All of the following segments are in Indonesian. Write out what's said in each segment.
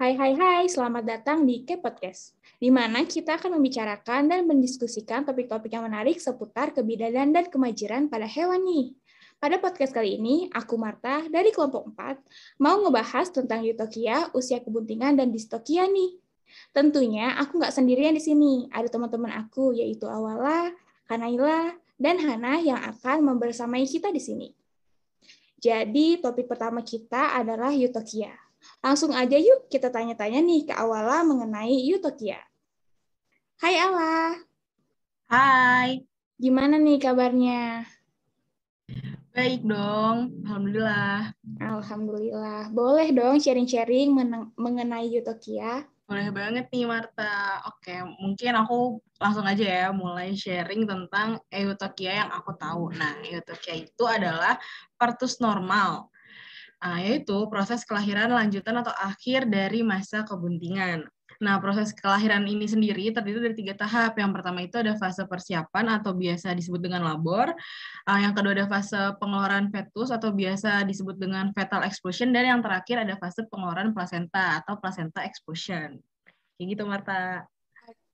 Hai hai hai, selamat datang di K Podcast, di mana kita akan membicarakan dan mendiskusikan topik-topik yang menarik seputar kebidanan dan kemajiran pada hewan nih. Pada podcast kali ini, aku Marta dari kelompok 4 mau ngebahas tentang utokia, usia kebuntingan, dan distokia nih. Tentunya aku nggak sendirian di sini, ada teman-teman aku yaitu Awala, Kanaila, dan Hana yang akan membersamai kita di sini. Jadi topik pertama kita adalah utokia. Langsung aja yuk kita tanya-tanya nih ke Awala mengenai Utopia. Hai Ala. Hai. Gimana nih kabarnya? Baik dong, Alhamdulillah. Alhamdulillah. Boleh dong sharing-sharing mengenai Utopia? Boleh banget nih Marta. Oke, mungkin aku langsung aja ya mulai sharing tentang eutokia yang aku tahu. Nah, eutokia itu adalah partus normal Ah, yaitu proses kelahiran lanjutan atau akhir dari masa kebuntingan. Nah, proses kelahiran ini sendiri terdiri dari tiga tahap. Yang pertama itu ada fase persiapan atau biasa disebut dengan labor. Ah, yang kedua ada fase pengeluaran fetus atau biasa disebut dengan fetal explosion. Dan yang terakhir ada fase pengeluaran placenta atau placenta explosion. Kayak gitu, Marta.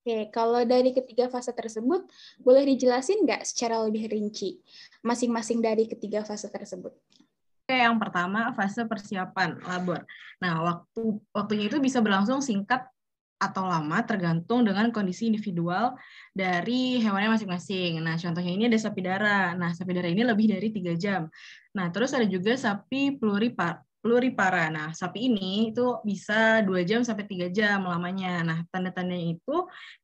Oke, kalau dari ketiga fase tersebut, boleh dijelasin nggak secara lebih rinci masing-masing dari ketiga fase tersebut? Oke, yang pertama fase persiapan labor. Nah, waktu waktunya itu bisa berlangsung singkat atau lama tergantung dengan kondisi individual dari hewannya masing-masing. Nah, contohnya ini ada sapi darah. Nah, sapi darah ini lebih dari tiga jam. Nah, terus ada juga sapi pluripar, pluripara. Nah, sapi ini itu bisa 2 jam sampai 3 jam lamanya. Nah, tanda-tandanya itu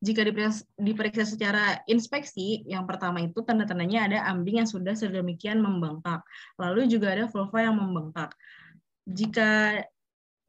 jika diperiksa, diperiksa secara inspeksi, yang pertama itu tanda-tandanya ada ambing yang sudah sedemikian membengkak. Lalu juga ada vulva yang membengkak. Jika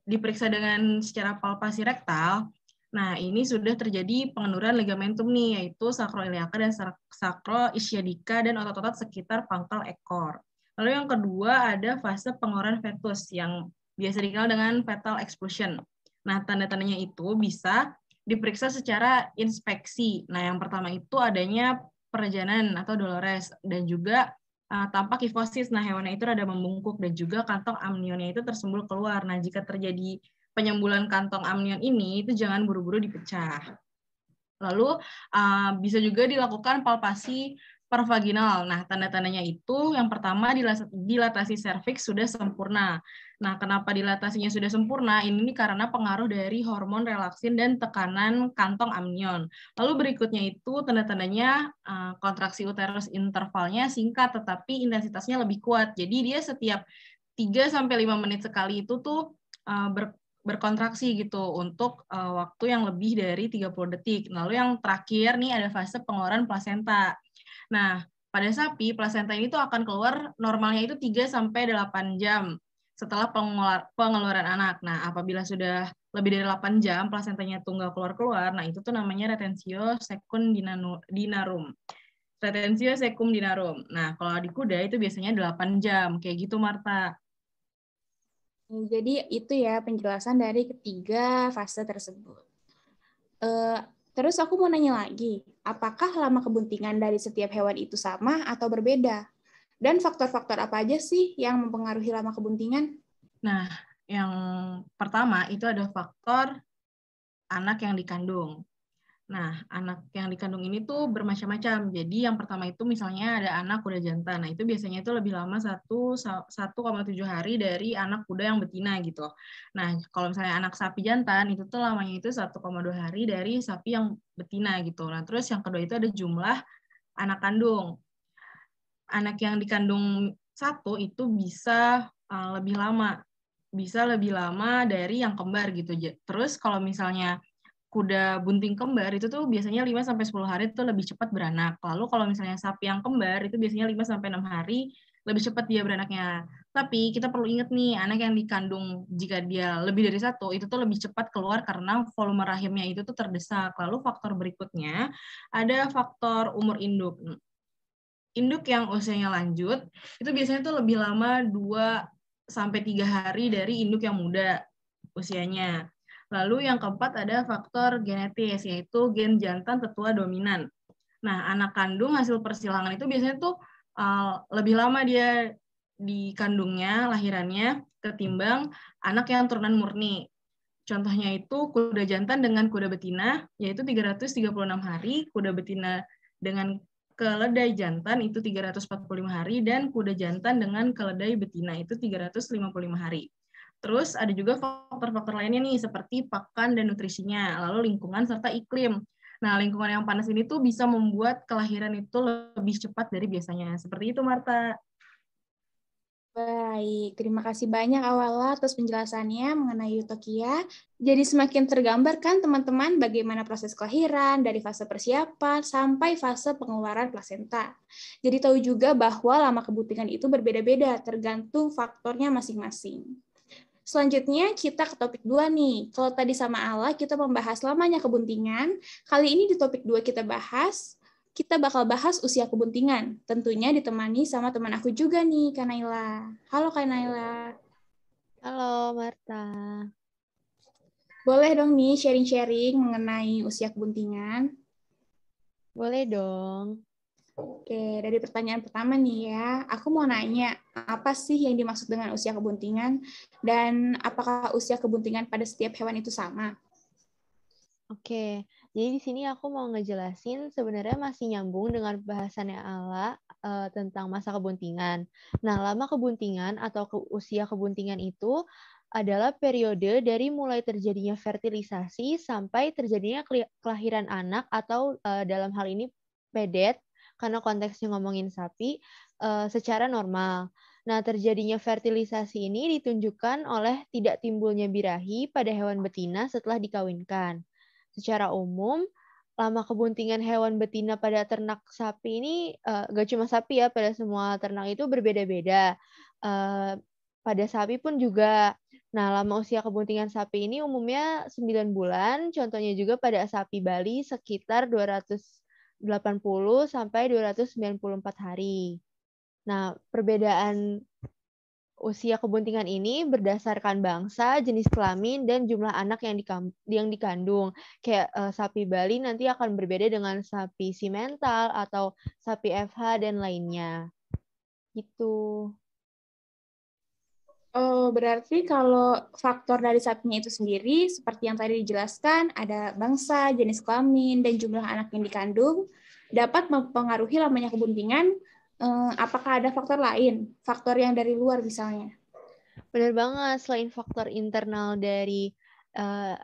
diperiksa dengan secara palpasi rektal, Nah, ini sudah terjadi pengenduran ligamentum nih, yaitu sakroiliaka dan sakroisiadika dan otot-otot sekitar pangkal ekor. Lalu yang kedua ada fase pengeluaran fetus yang biasa dikenal dengan fetal explosion. Nah, tanda-tandanya itu bisa diperiksa secara inspeksi. Nah, yang pertama itu adanya perjanan atau dolores dan juga uh, tampak kifosis. Nah, hewannya itu ada membungkuk dan juga kantong amnionnya itu tersembul keluar. Nah, jika terjadi penyembulan kantong amnion ini, itu jangan buru-buru dipecah. Lalu uh, bisa juga dilakukan palpasi paravaginal. Nah, tanda-tandanya itu yang pertama dilatasi serviks sudah sempurna. Nah, kenapa dilatasinya sudah sempurna? Ini karena pengaruh dari hormon relaksin dan tekanan kantong amnion. Lalu berikutnya itu tanda-tandanya eh, kontraksi uterus intervalnya singkat tetapi intensitasnya lebih kuat. Jadi dia setiap 3 sampai 5 menit sekali itu tuh eh, ber berkontraksi gitu untuk uh, waktu yang lebih dari 30 detik. Lalu yang terakhir nih ada fase pengeluaran plasenta. Nah, pada sapi, plasenta ini tuh akan keluar normalnya itu 3 sampai 8 jam setelah pengeluaran anak. Nah, apabila sudah lebih dari 8 jam plasentanya tuh nggak keluar-keluar, nah itu tuh namanya retensio dinarum. Retensio dinarum Nah, kalau di kuda itu biasanya 8 jam. Kayak gitu, Marta. Oh, jadi itu ya penjelasan dari ketiga fase tersebut. Uh, Terus aku mau nanya lagi, apakah lama kebuntingan dari setiap hewan itu sama atau berbeda? Dan faktor-faktor apa aja sih yang mempengaruhi lama kebuntingan? Nah, yang pertama itu ada faktor anak yang dikandung. Nah, anak yang dikandung ini tuh bermacam-macam. Jadi yang pertama itu misalnya ada anak kuda jantan. Nah, itu biasanya itu lebih lama 1,7 hari dari anak kuda yang betina gitu. Nah, kalau misalnya anak sapi jantan itu tuh lamanya itu 1,2 hari dari sapi yang betina gitu. Nah, terus yang kedua itu ada jumlah anak kandung. Anak yang dikandung satu itu bisa eh, lebih lama bisa lebih lama dari yang kembar gitu. Terus kalau misalnya kuda bunting kembar itu tuh biasanya 5 sampai 10 hari itu lebih cepat beranak. Lalu kalau misalnya sapi yang kembar itu biasanya 5 sampai 6 hari lebih cepat dia beranaknya. Tapi kita perlu ingat nih, anak yang dikandung jika dia lebih dari satu, itu tuh lebih cepat keluar karena volume rahimnya itu tuh terdesak. Lalu faktor berikutnya, ada faktor umur induk. Induk yang usianya lanjut, itu biasanya tuh lebih lama 2 sampai tiga hari dari induk yang muda usianya. Lalu yang keempat ada faktor genetis, yaitu gen jantan tetua dominan. Nah, anak kandung hasil persilangan itu biasanya tuh uh, lebih lama dia di kandungnya, lahirannya, ketimbang anak yang turunan murni. Contohnya itu kuda jantan dengan kuda betina, yaitu 336 hari, kuda betina dengan keledai jantan itu 345 hari, dan kuda jantan dengan keledai betina itu 355 hari. Terus ada juga faktor-faktor lainnya nih seperti pakan dan nutrisinya, lalu lingkungan serta iklim. Nah, lingkungan yang panas ini tuh bisa membuat kelahiran itu lebih cepat dari biasanya. Seperti itu, Marta. Baik, terima kasih banyak Awala atas penjelasannya mengenai Utokia. Jadi semakin tergambarkan teman-teman bagaimana proses kelahiran dari fase persiapan sampai fase pengeluaran plasenta. Jadi tahu juga bahwa lama kebutingan itu berbeda-beda tergantung faktornya masing-masing. Selanjutnya kita ke topik dua nih. Kalau tadi sama Allah kita membahas lamanya kebuntingan, kali ini di topik dua kita bahas kita bakal bahas usia kebuntingan. Tentunya ditemani sama teman aku juga nih, Kanaila. Halo Kanaila. Halo Marta. Boleh dong nih sharing-sharing mengenai usia kebuntingan? Boleh dong. Oke, dari pertanyaan pertama nih ya, aku mau nanya, apa sih yang dimaksud dengan usia kebuntingan dan apakah usia kebuntingan pada setiap hewan itu sama? Oke, jadi di sini aku mau ngejelasin sebenarnya masih nyambung dengan bahasannya Ala uh, tentang masa kebuntingan. Nah, lama kebuntingan atau ke usia kebuntingan itu adalah periode dari mulai terjadinya fertilisasi sampai terjadinya kelahiran anak atau uh, dalam hal ini pedet karena konteksnya ngomongin sapi uh, secara normal. Nah, terjadinya fertilisasi ini ditunjukkan oleh tidak timbulnya birahi pada hewan betina setelah dikawinkan. Secara umum, lama kebuntingan hewan betina pada ternak sapi ini uh, gak cuma sapi ya, pada semua ternak itu berbeda-beda. Uh, pada sapi pun juga. Nah, lama usia kebuntingan sapi ini umumnya 9 bulan, contohnya juga pada sapi Bali sekitar 200 80 sampai 294 hari. Nah, perbedaan usia kebuntingan ini berdasarkan bangsa, jenis kelamin, dan jumlah anak yang, dikam, yang dikandung. Kayak uh, sapi Bali nanti akan berbeda dengan sapi simental atau sapi FH dan lainnya. Gitu. Oh, berarti kalau faktor dari sapinya itu sendiri, seperti yang tadi dijelaskan, ada bangsa, jenis kelamin, dan jumlah anak yang dikandung, dapat mempengaruhi lamanya kebuntingan. Eh, apakah ada faktor lain, faktor yang dari luar misalnya? Benar banget, selain faktor internal dari eh,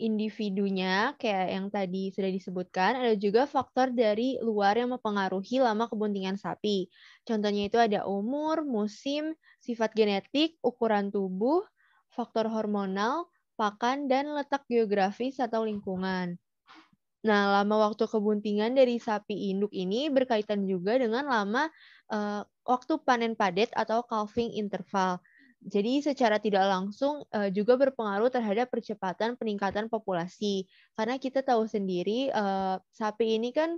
individunya kayak yang tadi sudah disebutkan, ada juga faktor dari luar yang mempengaruhi lama kebuntingan sapi. Contohnya itu ada umur, musim, sifat genetik, ukuran tubuh, faktor hormonal, pakan, dan letak geografis atau lingkungan. Nah, lama waktu kebuntingan dari sapi induk ini berkaitan juga dengan lama uh, waktu panen padet atau calving interval. Jadi secara tidak langsung uh, juga berpengaruh terhadap percepatan peningkatan populasi. Karena kita tahu sendiri uh, sapi ini kan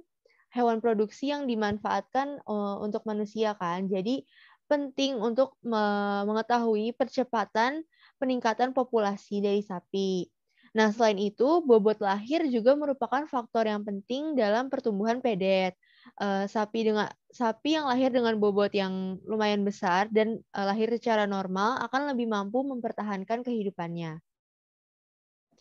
hewan produksi yang dimanfaatkan uh, untuk manusia kan. Jadi penting untuk me mengetahui percepatan peningkatan populasi dari sapi. Nah, selain itu, bobot lahir juga merupakan faktor yang penting dalam pertumbuhan pedet uh, sapi dengan sapi yang lahir dengan bobot yang lumayan besar dan uh, lahir secara normal akan lebih mampu mempertahankan kehidupannya.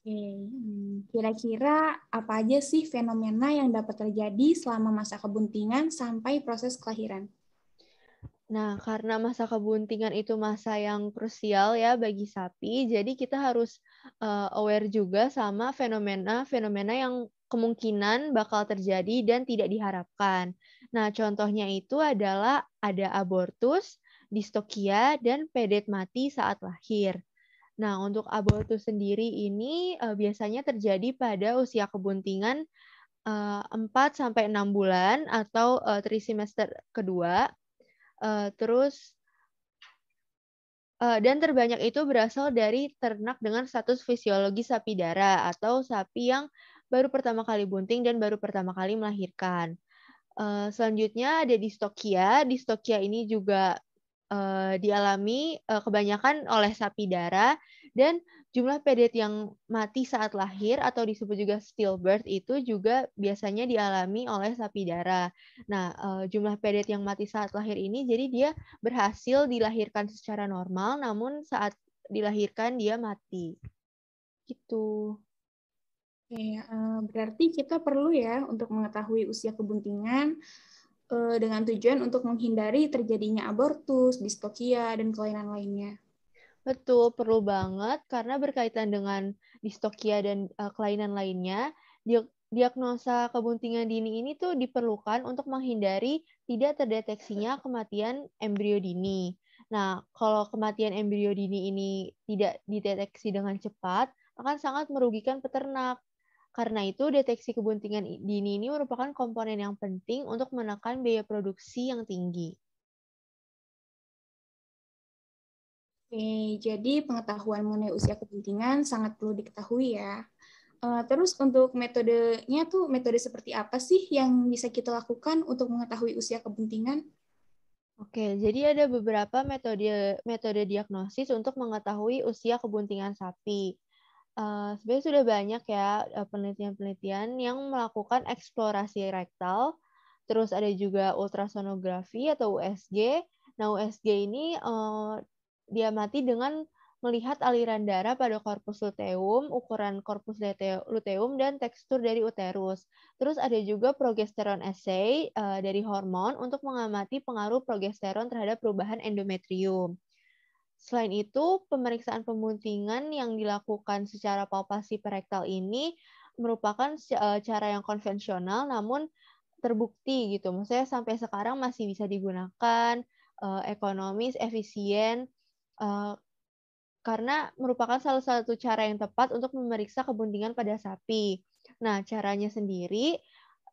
Oke, hmm, kira-kira apa aja sih fenomena yang dapat terjadi selama masa kebuntingan sampai proses kelahiran? Nah, karena masa kebuntingan itu masa yang krusial ya bagi sapi, jadi kita harus uh, aware juga sama fenomena-fenomena yang kemungkinan bakal terjadi dan tidak diharapkan. Nah, contohnya itu adalah ada abortus, distokia, dan pedet mati saat lahir. Nah, untuk abortus sendiri ini uh, biasanya terjadi pada usia kebuntingan uh, eh, 4-6 bulan atau uh, eh, trimester kedua. Uh, terus dan terbanyak itu berasal dari ternak dengan status fisiologi sapi darah atau sapi yang baru pertama kali bunting, dan baru pertama kali melahirkan. Uh, selanjutnya ada distokia. Distokia ini juga uh, dialami uh, kebanyakan oleh sapi darah dan jumlah pedet yang mati saat lahir atau disebut juga stillbirth itu juga biasanya dialami oleh sapi darah. Nah, uh, jumlah pedet yang mati saat lahir ini jadi dia berhasil dilahirkan secara normal namun saat dilahirkan dia mati. Gitu. Oke, eh, berarti kita perlu ya untuk mengetahui usia kebuntingan eh, dengan tujuan untuk menghindari terjadinya abortus, distokia, dan kelainan lainnya. Betul, perlu banget karena berkaitan dengan distokia dan eh, kelainan lainnya, diagnosa kebuntingan dini ini tuh diperlukan untuk menghindari tidak terdeteksinya kematian embrio dini. Nah, kalau kematian embrio dini ini tidak dideteksi dengan cepat, akan sangat merugikan peternak karena itu, deteksi kebuntingan dini ini merupakan komponen yang penting untuk menekan biaya produksi yang tinggi. Oke, jadi pengetahuan mengenai usia kebuntingan sangat perlu diketahui ya. Eh, terus untuk metodenya tuh metode seperti apa sih yang bisa kita lakukan untuk mengetahui usia kebuntingan? Oke, jadi ada beberapa metode metode diagnosis untuk mengetahui usia kebuntingan sapi. Eh, sebenarnya sudah banyak ya eh, penelitian-penelitian yang melakukan eksplorasi rektal, terus ada juga ultrasonografi atau USG. Nah, USG ini uh, eh, diamati dengan melihat aliran darah pada korpus luteum, ukuran korpus luteum, dan tekstur dari uterus. Terus ada juga progesteron assay uh, dari hormon untuk mengamati pengaruh progesteron terhadap perubahan endometrium. Selain itu, pemeriksaan pembuntingan yang dilakukan secara palpasi perektal ini merupakan eh, cara yang konvensional namun terbukti gitu. Maksudnya sampai sekarang masih bisa digunakan, eh, ekonomis, efisien, eh, karena merupakan salah satu cara yang tepat untuk memeriksa kebuntingan pada sapi. Nah, caranya sendiri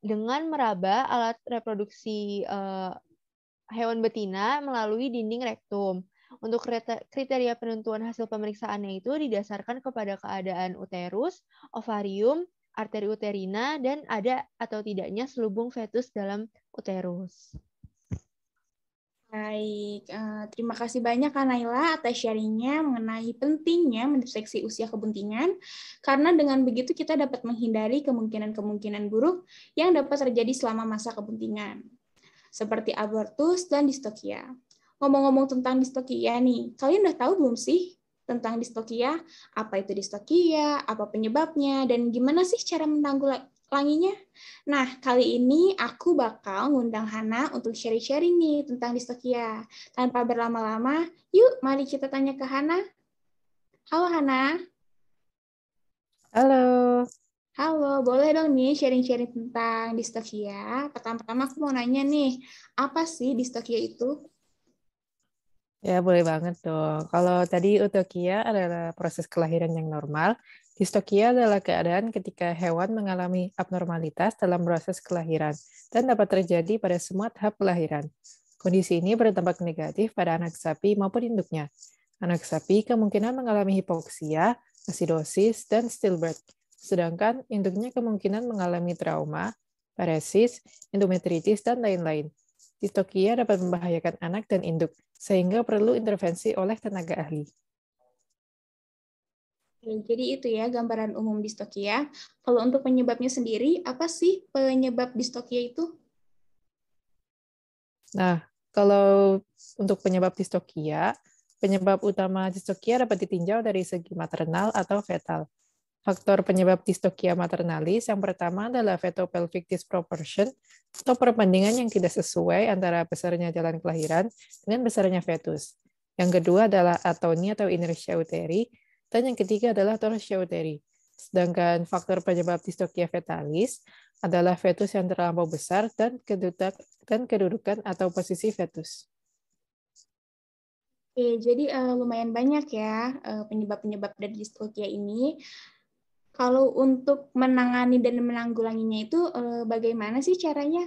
dengan meraba alat reproduksi hewan betina melalui dinding rektum. Untuk kriteria penentuan hasil pemeriksaannya itu didasarkan kepada keadaan uterus, ovarium, arteri uterina, dan ada atau tidaknya selubung fetus dalam uterus. Baik, uh, terima kasih banyak Kak Naila atas sharingnya mengenai pentingnya mendeteksi usia kebuntingan, karena dengan begitu kita dapat menghindari kemungkinan-kemungkinan buruk yang dapat terjadi selama masa kebuntingan, seperti abortus dan distokia ngomong-ngomong tentang distokia nih, kalian udah tahu belum sih tentang distokia? Apa itu distokia? Apa penyebabnya? Dan gimana sih cara menanggulanginya? Nah, kali ini aku bakal ngundang Hana untuk sharing-sharing nih tentang distokia. Tanpa berlama-lama, yuk mari kita tanya ke Hana. Halo Hana. Halo. Halo, boleh dong nih sharing-sharing tentang distokia. Pertama-tama aku mau nanya nih, apa sih distokia itu? Ya, boleh banget dong. Kalau tadi utokia adalah proses kelahiran yang normal, distokia adalah keadaan ketika hewan mengalami abnormalitas dalam proses kelahiran dan dapat terjadi pada semua tahap kelahiran. Kondisi ini berdampak negatif pada anak sapi maupun induknya. Anak sapi kemungkinan mengalami hipoksia, asidosis, dan stillbirth. Sedangkan induknya kemungkinan mengalami trauma, paresis, endometritis, dan lain-lain. Distokia dapat membahayakan anak dan induk, sehingga perlu intervensi oleh tenaga ahli. Ya, jadi itu ya gambaran umum distokia. Kalau untuk penyebabnya sendiri, apa sih penyebab distokia itu? Nah, kalau untuk penyebab distokia, penyebab utama distokia dapat ditinjau dari segi maternal atau fetal. Faktor penyebab distokia maternalis yang pertama adalah fetopelvic disproportion atau perbandingan yang tidak sesuai antara besarnya jalan kelahiran dengan besarnya fetus. Yang kedua adalah atoni atau inertia uteri, dan yang ketiga adalah torsia uteri. Sedangkan faktor penyebab distokia fetalis adalah fetus yang terlampau besar dan kedudukan, dan kedudukan atau posisi fetus. Oke, jadi uh, lumayan banyak ya penyebab eh, penyebab-penyebab dari distokia ini. Kalau untuk menangani dan menanggulanginya itu eh, bagaimana sih caranya?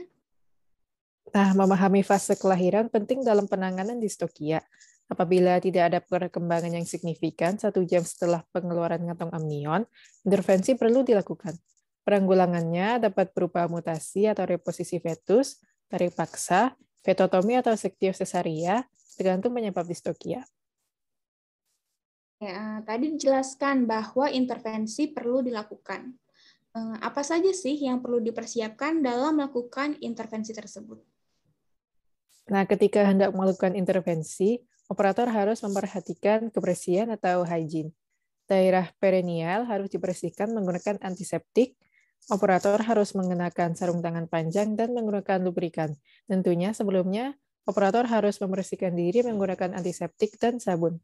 Nah, memahami fase kelahiran penting dalam penanganan distokia. Apabila tidak ada perkembangan yang signifikan satu jam setelah pengeluaran kantong amnion, intervensi perlu dilakukan. Peranggulangannya dapat berupa mutasi atau reposisi fetus, tarik paksa, fetotomi atau sektif sesaria, tergantung penyebab distokia. Ya, tadi dijelaskan bahwa intervensi perlu dilakukan. Eh, apa saja sih yang perlu dipersiapkan dalam melakukan intervensi tersebut? Nah, ketika hendak melakukan intervensi, operator harus memperhatikan kebersihan atau hygiene. Daerah perennial harus dibersihkan menggunakan antiseptik, operator harus mengenakan sarung tangan panjang dan menggunakan lubrikan. Tentunya sebelumnya, operator harus membersihkan diri menggunakan antiseptik dan sabun.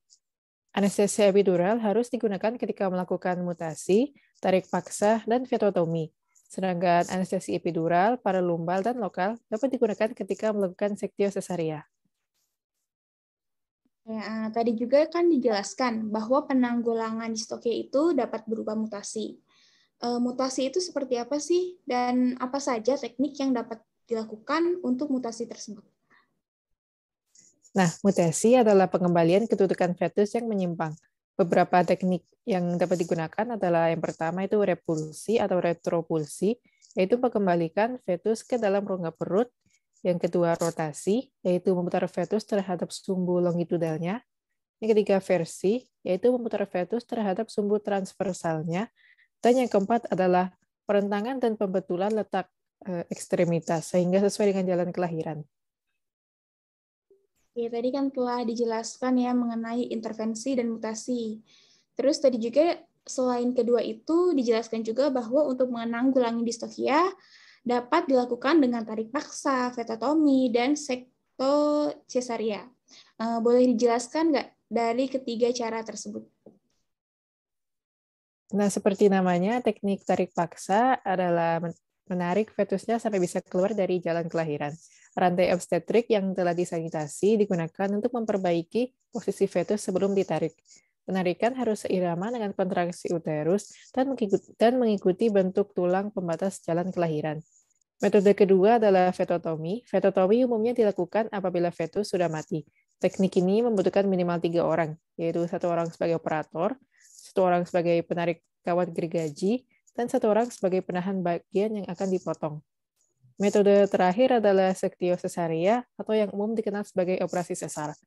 Anestesi epidural harus digunakan ketika melakukan mutasi, tarik paksa, dan fetotomi. Sedangkan anestesi epidural pada lumbal dan lokal dapat digunakan ketika melakukan sektio sesaria. Ya, eh, tadi juga kan dijelaskan bahwa penanggulangan distokia itu dapat berupa mutasi. Eh, mutasi itu seperti apa sih dan apa saja teknik yang dapat dilakukan untuk mutasi tersebut? Nah, mutasi adalah pengembalian kedudukan fetus yang menyimpang. Beberapa teknik yang dapat digunakan adalah yang pertama itu repulsi atau retropulsi, yaitu mengembalikan fetus ke dalam rongga perut. Yang kedua rotasi, yaitu memutar fetus terhadap sumbu longitudinalnya. Yang ketiga versi, yaitu memutar fetus terhadap sumbu transversalnya. Dan yang keempat adalah perentangan dan pembetulan letak eh, ekstremitas, sehingga sesuai dengan jalan kelahiran. Ya, tadi kan telah dijelaskan ya mengenai intervensi dan mutasi. Terus tadi juga selain kedua itu dijelaskan juga bahwa untuk menanggulangi distokia dapat dilakukan dengan tarik paksa, fetotomi, dan sekto cesaria. Eh, boleh dijelaskan nggak dari ketiga cara tersebut? Nah, seperti namanya, teknik tarik paksa adalah menarik fetusnya sampai bisa keluar dari jalan kelahiran. Rantai obstetrik yang telah disanitasi digunakan untuk memperbaiki posisi fetus sebelum ditarik. Penarikan harus seirama dengan kontraksi uterus dan mengikuti, bentuk tulang pembatas jalan kelahiran. Metode kedua adalah fetotomi. Fetotomi umumnya dilakukan apabila fetus sudah mati. Teknik ini membutuhkan minimal tiga orang, yaitu satu orang sebagai operator, satu orang sebagai penarik kawat gergaji, dan satu orang sebagai penahan bagian yang akan dipotong. Metode terakhir adalah sektio sesaria atau yang umum dikenal sebagai operasi sesar.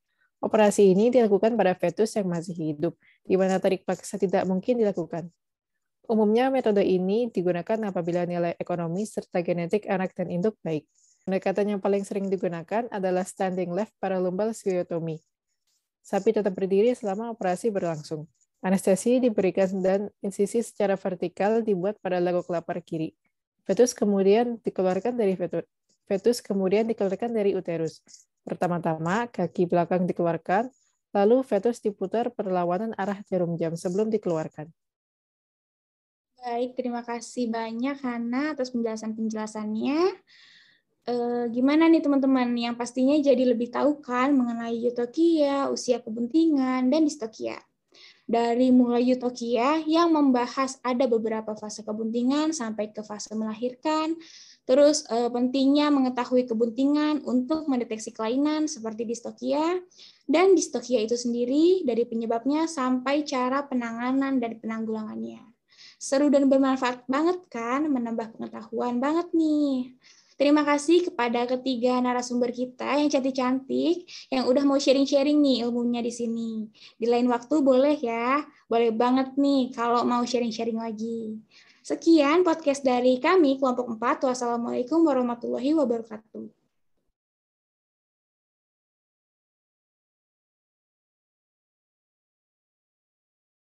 Operasi ini dilakukan pada fetus yang masih hidup, di mana tarik paksa tidak mungkin dilakukan. Umumnya metode ini digunakan apabila nilai ekonomi serta genetik anak dan induk baik. Pendekatan yang paling sering digunakan adalah standing left para lumbal Sapi tetap berdiri selama operasi berlangsung. Anestesi diberikan dan insisi secara vertikal dibuat pada lagu kelapar kiri. Fetus kemudian dikeluarkan dari fetus, fetus kemudian dikeluarkan dari uterus. Pertama-tama, kaki belakang dikeluarkan, lalu fetus diputar perlawanan arah jarum jam sebelum dikeluarkan. Baik, terima kasih banyak Hana atas penjelasan-penjelasannya. E, gimana nih teman-teman yang pastinya jadi lebih tahu kan mengenai eutokia, usia kebuntingan, dan distokia dari mulai utokia yang membahas ada beberapa fase kebuntingan sampai ke fase melahirkan, terus eh, pentingnya mengetahui kebuntingan untuk mendeteksi kelainan seperti distokia, dan distokia itu sendiri dari penyebabnya sampai cara penanganan dan penanggulangannya. Seru dan bermanfaat banget kan, menambah pengetahuan banget nih. Terima kasih kepada ketiga narasumber kita yang cantik-cantik, yang udah mau sharing-sharing nih ilmunya di sini. Di lain waktu boleh ya, boleh banget nih kalau mau sharing-sharing lagi. Sekian podcast dari kami kelompok 4. Wassalamualaikum warahmatullahi wabarakatuh.